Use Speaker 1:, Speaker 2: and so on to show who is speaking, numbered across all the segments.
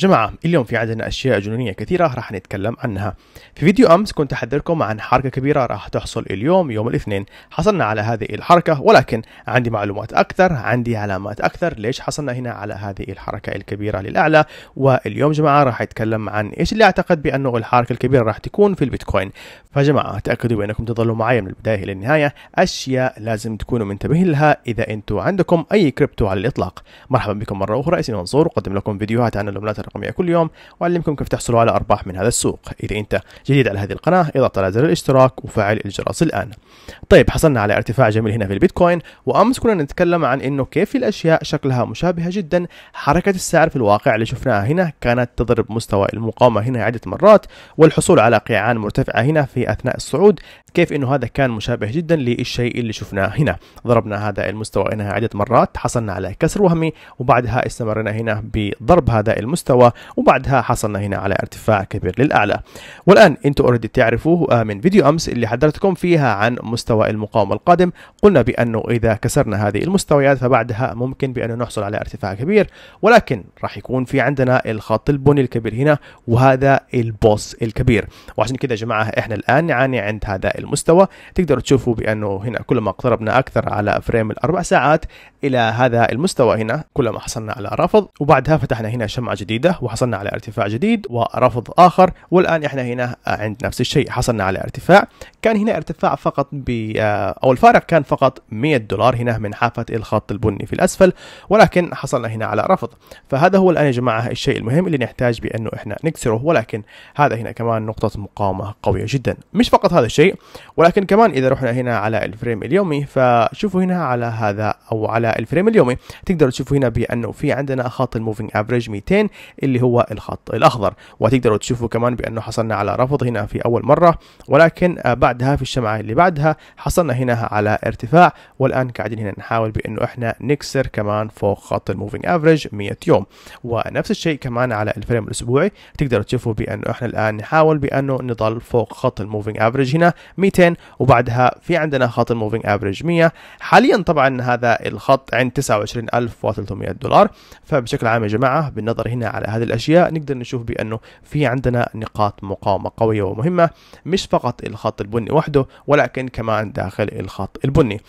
Speaker 1: جماعة اليوم في عندنا أشياء جنونية كثيرة راح نتكلم عنها في فيديو أمس كنت أحذركم عن حركة كبيرة راح تحصل اليوم يوم الاثنين حصلنا على هذه الحركة ولكن عندي معلومات أكثر عندي علامات أكثر ليش حصلنا هنا على هذه الحركة الكبيرة للأعلى واليوم جماعة راح أتكلم عن إيش اللي أعتقد بأنه الحركة الكبيرة راح تكون في البيتكوين فجماعة تأكدوا بأنكم تظلوا معي من البداية إلى النهاية أشياء لازم تكونوا منتبهين لها إذا أنتم عندكم أي كريبتو على الإطلاق مرحبا بكم مرة أخرى اسمي منصور أقدم لكم فيديوهات عن العملات الرقمية كل يوم وأعلمكم كيف تحصلوا على أرباح من هذا السوق إذا أنت جديد على هذه القناة اضغط على زر الاشتراك وفعل الجرس الآن طيب حصلنا على ارتفاع جميل هنا في البيتكوين وأمس كنا نتكلم عن أنه كيف الأشياء شكلها مشابهة جدا حركة السعر في الواقع اللي شفناها هنا كانت تضرب مستوى المقاومة هنا عدة مرات والحصول على قيعان مرتفعة هنا في أثناء الصعود كيف أنه هذا كان مشابه جدا للشيء اللي شفناه هنا ضربنا هذا المستوى هنا عدة مرات حصلنا على كسر وهمي وبعدها استمرنا هنا بضرب هذا المستوى الدعوة وبعدها حصلنا هنا على ارتفاع كبير للأعلى والآن أنتم أوريدي تعرفوا آه، من فيديو أمس اللي حضرتكم فيها عن مستوى المقاومة القادم قلنا بأنه إذا كسرنا هذه المستويات فبعدها ممكن بأنه نحصل على ارتفاع كبير ولكن راح يكون في عندنا الخط البني الكبير هنا وهذا البوس الكبير وعشان كذا يا جماعة إحنا الآن نعاني عند هذا المستوى تقدروا تشوفوا بأنه هنا كلما اقتربنا أكثر على فريم الأربع ساعات إلى هذا المستوى هنا كلما حصلنا على رفض وبعدها فتحنا هنا شمعة جديدة جديدة وحصلنا على ارتفاع جديد ورفض آخر والآن إحنا هنا آه، عند نفس الشيء حصلنا على ارتفاع كان هنا ارتفاع فقط ب آه، أو الفارق كان فقط 100 دولار هنا من حافة الخط البني في الأسفل ولكن حصلنا هنا على رفض فهذا هو الآن يا جماعة الشيء المهم اللي نحتاج بأنه إحنا نكسره ولكن هذا هنا كمان نقطة مقاومة قوية جدا مش فقط هذا الشيء ولكن كمان إذا رحنا هنا على الفريم اليومي فشوفوا هنا على هذا أو على الفريم اليومي تقدروا تشوفوا هنا بأنه في عندنا خط الموفينج افريج 200 اللي هو الخط الاخضر وتقدروا تشوفوا كمان بانه حصلنا على رفض هنا في اول مره ولكن آه، بعدها في الشمعه اللي بعدها حصلنا هنا على ارتفاع والان قاعدين هنا نحاول بانه احنا نكسر كمان فوق خط الموفينج افريج 100 يوم ونفس الشيء كمان على الفريم الاسبوعي تقدروا تشوفوا بانه احنا الان نحاول بانه نضل فوق خط الموفينج افريج هنا 200 وبعدها في عندنا خط الموفينج افريج 100 حاليا طبعا هذا الخط عند 29300 دولار فبشكل عام يا جماعه بالنظر هنا على هذه الأشياء نقدر نشوف بأنه في عندنا نقاط مقاومة قوية ومهمة مش فقط الخط البني وحده ولكن كمان داخل الخط البني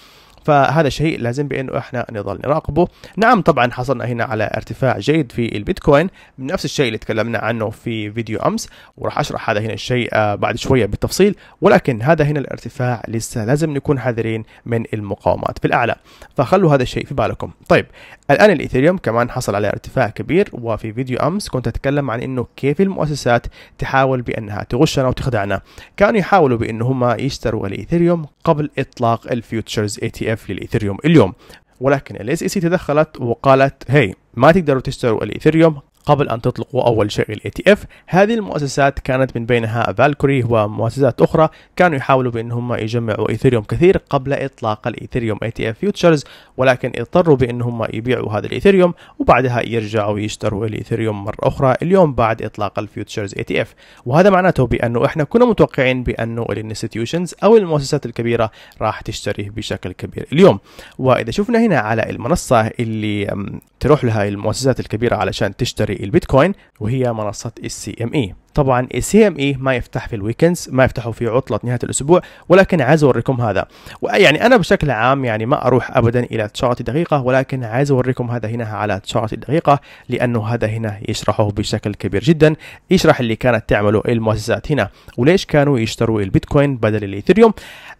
Speaker 1: فهذا شيء لازم بانه احنا نظل نراقبه نعم طبعا حصلنا هنا على ارتفاع جيد في البيتكوين نفس الشيء اللي تكلمنا عنه في فيديو امس وراح اشرح هذا هنا الشيء آه، بعد شويه بالتفصيل ولكن هذا هنا الارتفاع لسه لازم نكون حذرين من المقاومات في الاعلى فخلوا هذا الشيء في بالكم طيب الان الايثيريوم كمان حصل على ارتفاع كبير وفي فيديو امس كنت اتكلم عن انه كيف المؤسسات تحاول بانها تغشنا وتخدعنا كانوا يحاولوا بانه هم يشتروا الايثيريوم قبل اطلاق الفيوتشرز اي تي اف للايثيريوم اليوم ولكن الاس اي سي تدخلت وقالت هي ما تقدروا تشتروا الايثيريوم قبل أن تطلقوا أول شيء الـ ETF هذه المؤسسات كانت من بينها فالكوري ومؤسسات أخرى كانوا يحاولوا بأنهم يجمعوا إيثيريوم كثير قبل إطلاق الإيثيريوم ETF فيوتشرز ولكن اضطروا بأنهم يبيعوا هذا الإيثيريوم وبعدها يرجعوا يشتروا الإيثيريوم مرة أخرى اليوم بعد إطلاق الفيوتشرز ETF وهذا معناته بأنه إحنا كنا متوقعين بأنه الانستيوشنز أو المؤسسات الكبيرة راح تشتريه بشكل كبير اليوم وإذا شفنا هنا على المنصة اللي تروح لها المؤسسات الكبيرة علشان تشتري طريق البيتكوين وهي منصة السي ام اي طبعا سي ام اي ما يفتح في الويكندز ما يفتحوا في عطله نهايه الاسبوع ولكن عايز اوريكم هذا ويعني انا بشكل عام يعني ما اروح ابدا الى تشارت دقيقه ولكن عايز اوريكم هذا هنا على تشارت دقيقه لانه هذا هنا يشرحه بشكل كبير جدا يشرح اللي كانت تعمله المؤسسات هنا وليش كانوا يشتروا البيتكوين بدل الايثيريوم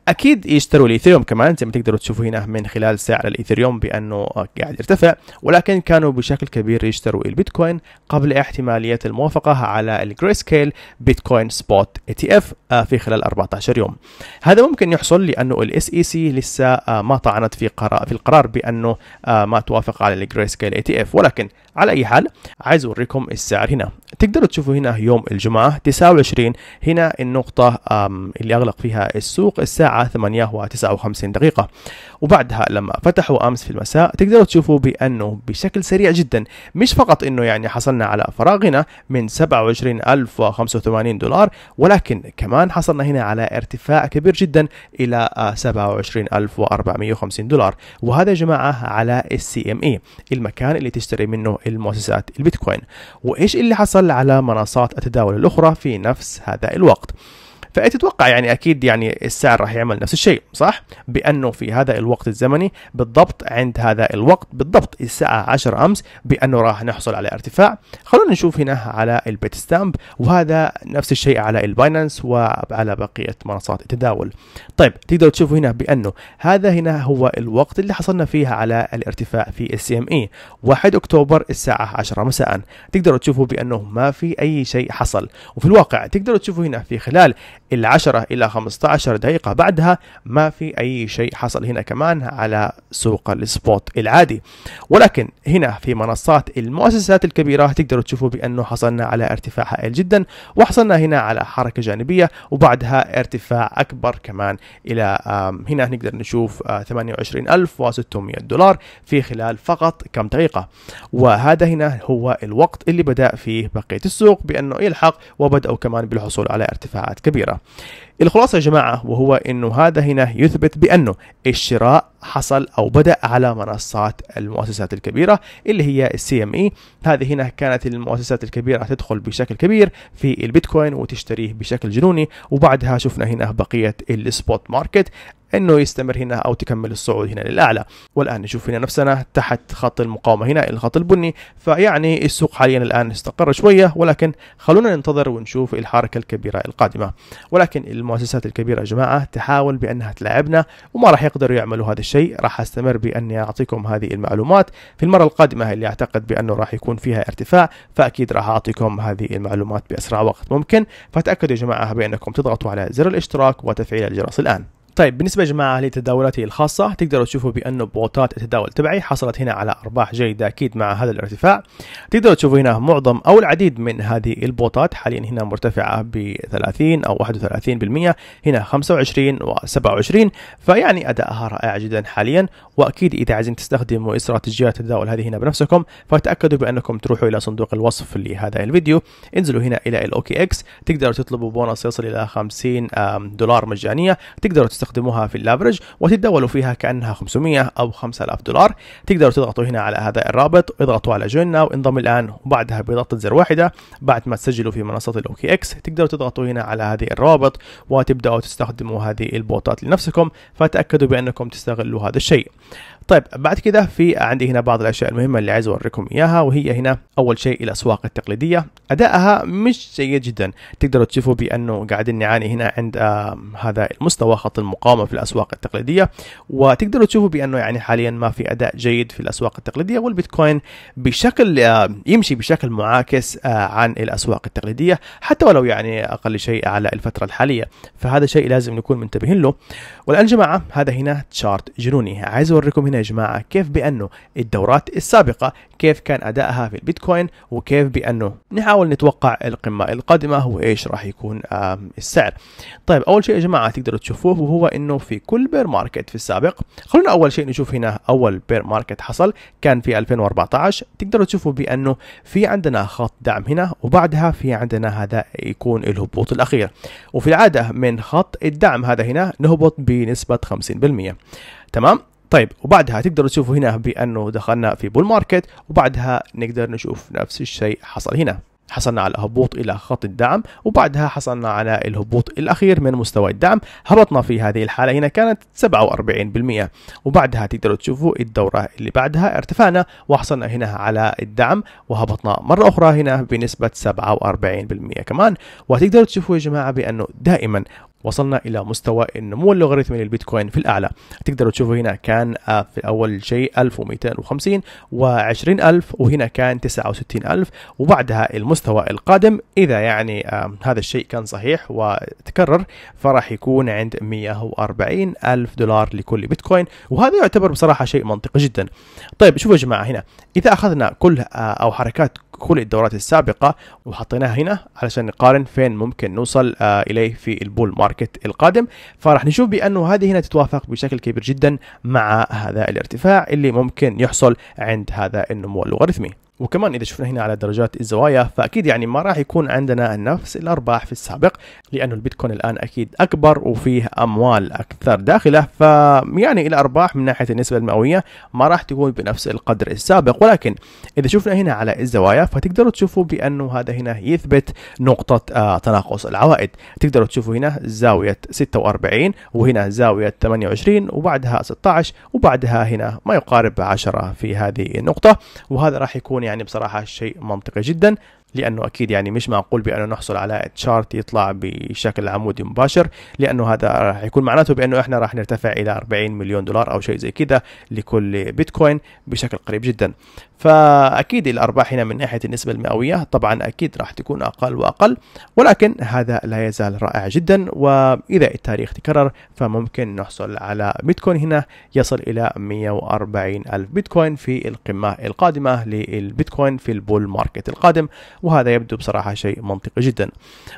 Speaker 1: اكيد يشتروا الايثيريوم كمان زي ما تقدروا تشوفوا هنا من خلال سعر الايثيريوم بانه قاعد يرتفع ولكن كانوا بشكل كبير يشتروا البيتكوين قبل احتماليه الموافقه على الجريس سكيل بيتكوين سبوت اي تي اف في خلال 14 يوم هذا ممكن يحصل لانه الاس اي سي e لسه آه، ما طعنت في قرار في القرار بانه آه، ما توافق على الجري سكيل اي تي اف ولكن على اي حال عايز اوريكم السعر هنا تقدروا تشوفوا هنا يوم الجمعه 29 هنا النقطه اللي اغلق فيها السوق الساعه 8 و59 دقيقه وبعدها لما فتحوا امس في المساء تقدروا تشوفوا بانه بشكل سريع جدا مش فقط انه يعني حصلنا على فراغنا من 27000 1085 دولار ولكن كمان حصلنا هنا على ارتفاع كبير جدا إلى 27450 دولار وهذا يا جماعة على السي ام اي المكان اللي تشتري منه المؤسسات البيتكوين وإيش اللي حصل على منصات التداول الأخرى في نفس هذا الوقت فتتوقع يعني اكيد يعني السعر راح يعمل نفس الشيء صح بانه في هذا الوقت الزمني بالضبط عند هذا الوقت بالضبط الساعه 10 امس بانه راح نحصل على ارتفاع خلونا نشوف هنا على البيت ستامب وهذا نفس الشيء على الباينانس وعلى بقيه منصات التداول طيب تقدروا تشوفوا هنا بانه هذا هنا هو الوقت اللي حصلنا فيه على الارتفاع في السي ام اي 1 اكتوبر الساعه 10 مساء تقدروا تشوفوا بانه ما في اي شيء حصل وفي الواقع تقدروا تشوفوا هنا في خلال ال 10 إلى 15 دقيقة بعدها ما في أي شيء حصل هنا كمان على سوق السبوت العادي ولكن هنا في منصات المؤسسات الكبيرة تقدروا تشوفوا بأنه حصلنا على ارتفاع هائل جدا وحصلنا هنا على حركة جانبية وبعدها ارتفاع أكبر كمان إلى هنا نقدر نشوف 28600 آه، دولار في خلال فقط كم دقيقة وهذا هنا هو الوقت اللي بدأ فيه بقية السوق بأنه يلحق وبدأوا كمان بالحصول على ارتفاعات كبيرة الخلاصة يا جماعة وهو أنه هذا هنا يثبت بأنه الشراء حصل او بدأ على منصات المؤسسات الكبيرة اللي هي السي ام اي هذه هنا كانت المؤسسات الكبيرة تدخل بشكل كبير في البيتكوين وتشتريه بشكل جنوني وبعدها شفنا هنا بقية السبوت ماركت انه يستمر هنا او تكمل الصعود هنا للاعلى والان نشوف هنا نفسنا تحت خط المقاومه هنا الخط البني فيعني السوق حاليا الان استقر شويه ولكن خلونا ننتظر ونشوف الحركه الكبيره القادمه ولكن المؤسسات الكبيره يا جماعه تحاول بانها تلاعبنا وما راح يقدروا يعملوا هذا الشيء الشيء راح استمر باني اعطيكم هذه المعلومات في المره القادمه اللي اعتقد بانه راح يكون فيها ارتفاع فاكيد راح اعطيكم هذه المعلومات باسرع وقت ممكن فتاكدوا يا جماعه بانكم تضغطوا على زر الاشتراك وتفعيل الجرس الان طيب بالنسبة يا جماعة لتداولاتي الخاصة تقدروا تشوفوا بأنه بوتات التداول تبعي حصلت هنا على أرباح جيدة أكيد مع هذا الارتفاع تقدروا تشوفوا هنا معظم أو العديد من هذه البوتات حاليا هنا مرتفعة ب 30 أو 31% هنا 25 و 27 فيعني أدائها رائع جدا حاليا وأكيد إذا عايزين تستخدموا استراتيجيات التداول هذه هنا بنفسكم فتأكدوا بأنكم تروحوا إلى صندوق الوصف لهذا الفيديو انزلوا هنا إلى الأوكي إكس تقدروا تطلبوا بونص يصل إلى 50 دولار مجانية تقدروا تستخدموها في اللافرج وتتداولوا فيها كانها 500 او 5000 دولار تقدروا تضغطوا هنا على هذا الرابط اضغطوا على جوين ناو انضم الان وبعدها بضغطه زر واحده بعد ما تسجلوا في منصه الاوكي اكس تقدروا تضغطوا هنا على هذه الروابط وتبداوا تستخدموا هذه البوتات لنفسكم فتاكدوا بانكم تستغلوا هذا الشيء طيب بعد كده في عندي هنا بعض الاشياء المهمه اللي عايز اوريكم اياها وهي هنا اول شيء الاسواق التقليديه ادائها مش جيد جدا تقدروا تشوفوا بانه قاعدين نعاني هنا عند آه هذا المستوى خط المقاومه في الاسواق التقليديه وتقدروا تشوفوا بانه يعني حاليا ما في اداء جيد في الاسواق التقليديه والبيتكوين بشكل آه يمشي بشكل معاكس آه عن الاسواق التقليديه حتى ولو يعني اقل شيء على الفتره الحاليه فهذا شيء لازم نكون منتبهين له والان جماعه هذا هنا تشارت جنوني عايز اوريكم هنا يا جماعة كيف بأنه الدورات السابقة كيف كان أدائها في البيتكوين وكيف بأنه نحاول نتوقع القمة القادمة هو إيش راح يكون السعر طيب أول شيء يا جماعة تقدروا تشوفوه وهو إنه في كل بير ماركت في السابق خلونا أول شيء نشوف هنا أول بير ماركت حصل كان في 2014 تقدروا تشوفوا بأنه في عندنا خط دعم هنا وبعدها في عندنا هذا يكون الهبوط الأخير وفي العادة من خط الدعم هذا هنا نهبط بنسبة 50% تمام طيب وبعدها تقدروا تشوفوا هنا بانه دخلنا في بول ماركت وبعدها نقدر نشوف نفس الشيء حصل هنا حصلنا على هبوط الى خط الدعم وبعدها حصلنا على الهبوط الاخير من مستوى الدعم هبطنا في هذه الحاله هنا كانت 47% وبعدها تقدروا تشوفوا الدوره اللي بعدها ارتفعنا وحصلنا هنا على الدعم وهبطنا مره اخرى هنا بنسبه 47% كمان وتقدروا تشوفوا يا جماعه بانه دائما وصلنا الى مستوى النمو اللوغاريتمي للبيتكوين في الاعلى تقدروا تشوفوا هنا كان آه، في اول شيء 1250 و20000 وهنا كان 69000 وبعدها المستوى القادم اذا يعني آه، هذا الشيء كان صحيح وتكرر فراح يكون عند 140000 دولار لكل بيتكوين وهذا يعتبر بصراحه شيء منطقي جدا طيب شوفوا يا جماعه هنا اذا اخذنا كل آه، او حركات كل الدورات السابقه وحطيناها هنا علشان نقارن فين ممكن نوصل آه، اليه في البول ماركت القادم فراح نشوف بانه هذه هنا تتوافق بشكل كبير جدا مع هذا الارتفاع اللي ممكن يحصل عند هذا النمو اللوغاريتمي وكمان اذا شفنا هنا على درجات الزوايا فاكيد يعني ما راح يكون عندنا نفس الارباح في السابق لانه البيتكوين الان اكيد اكبر وفيه اموال اكثر داخله فيعني الارباح من ناحيه النسبه المئويه ما راح تكون بنفس القدر السابق ولكن اذا شفنا هنا على الزوايا فتقدروا تشوفوا بانه هذا هنا يثبت نقطه آه تناقص العوائد تقدروا تشوفوا هنا زاويه 46 وهنا زاويه 28 وبعدها 16 وبعدها هنا ما يقارب 10 في هذه النقطه وهذا راح يكون يعني يعني بصراحة شيء منطقي جدا لانه اكيد يعني مش معقول بانه نحصل على تشارت يطلع بشكل عمودي مباشر لانه هذا راح يكون معناته بانه احنا راح نرتفع الى 40 مليون دولار او شيء زي كذا لكل بيتكوين بشكل قريب جدا فاكيد الارباح هنا من ناحيه النسبه المئويه طبعا اكيد راح تكون اقل واقل ولكن هذا لا يزال رائع جدا واذا التاريخ تكرر فممكن نحصل على بيتكوين هنا يصل الى 140 الف بيتكوين في القمه القادمه للبيتكوين في البول ماركت القادم وهذا يبدو بصراحة شيء منطقي جدا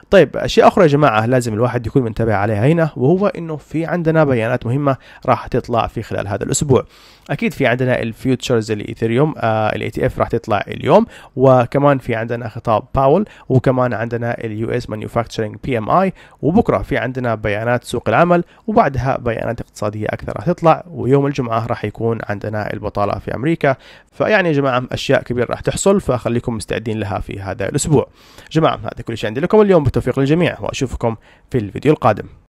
Speaker 1: طيب أشياء أخرى يا جماعة لازم الواحد يكون منتبه عليها هنا وهو أنه في عندنا بيانات مهمة راح تطلع في خلال هذا الأسبوع أكيد في عندنا الفيوتشرز الإيثيريوم آه الاي تي e اف راح تطلع اليوم وكمان في عندنا خطاب باول وكمان عندنا اليو اس مانيفاكتشرنج بي ام اي وبكره في عندنا بيانات سوق العمل وبعدها بيانات اقتصاديه اكثر راح تطلع ويوم الجمعه راح يكون عندنا البطاله في امريكا فيعني يا جماعه اشياء كبيره راح تحصل فخليكم مستعدين لها في هذا هذا الأسبوع جماعة هذا كل شيء عندي لكم اليوم بالتوفيق للجميع وأشوفكم في الفيديو القادم